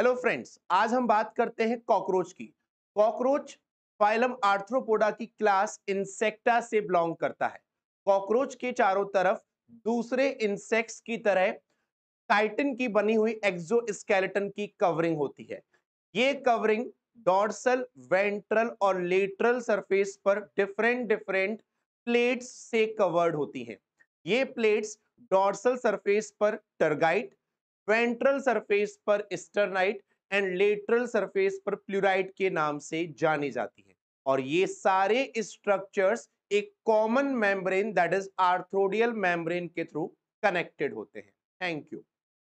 hello friends आज हम बात करते हैं कॉकरोच की कॉकरोच फाइलम आर्थ्रोपोडा की क्लास इंसेक्टा से बिलोंग करता है कॉकरोच के चारों तरफ दूसरे इंसेक्ट्स की तरह काइटिन की बनी हुई एक्सोस्केलेटन की कवरिंग होती है ये कवरिंग डॉर्सल वेंट्रल और लेटरल सरफेस पर डिफरेंट डिफरेंट प्लेट्स से कवर्ड होती हैं ये प्लेट्स डॉर्सल सरफेस पर टर्गाइट वेंट्रल सरफेस पर स्टरनाइट एंड लेटरल सरफेस पर प्लूराइट के नाम से जानी जाती है और ये सारे स्ट्रक्चर्स एक common membrane that is arthrodial membrane के थ्रू कनेक्टेड होते हैं थैंक यू